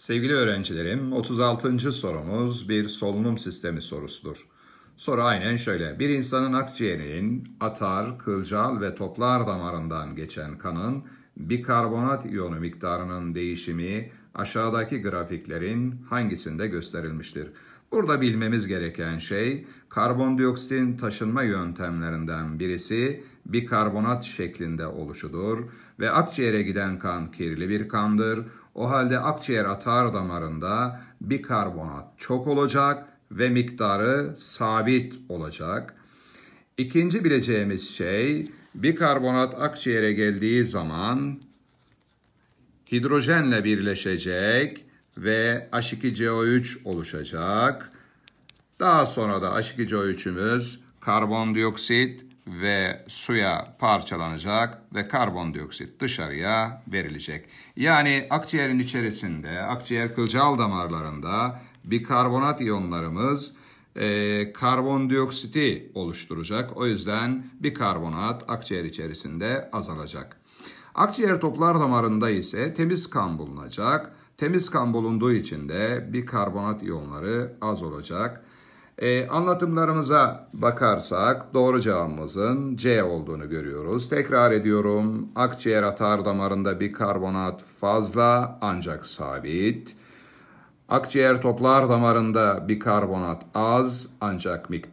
Sevgili öğrencilerim, 36. sorumuz bir solunum sistemi sorusudur. Soru aynen şöyle. Bir insanın akciğerinin atar, kılcal ve toplar damarından geçen kanın bikarbonat iyonu miktarının değişimi aşağıdaki grafiklerin hangisinde gösterilmiştir? Burada bilmemiz gereken şey karbondioksitin taşınma yöntemlerinden birisi bikarbonat şeklinde oluşudur ve akciğere giden kan kirli bir kandır. O halde akciğer atar damarında bikarbonat çok olacak ve miktarı sabit olacak. İkinci bileceğimiz şey bikarbonat akciğere geldiği zaman hidrojenle birleşecek ve H2CO3 oluşacak. Daha sonra da H2CO3'ümüz karbondioksit ve suya parçalanacak ve karbondioksit dışarıya verilecek. Yani akciğerin içerisinde, akciğer kılcal damarlarında bikarbonat iyonlarımız e, karbondioksiti oluşturacak. O yüzden bikarbonat akciğer içerisinde azalacak. Akciğer toplar damarında ise temiz kan bulunacak. Temiz kan bulunduğu için de bikarbonat iyonları az olacak. Ee, anlatımlarımıza bakarsak doğru cevabımızın C olduğunu görüyoruz. Tekrar ediyorum akciğer atar damarında bikarbonat fazla ancak sabit. Akciğer toplar damarında bikarbonat az ancak miktar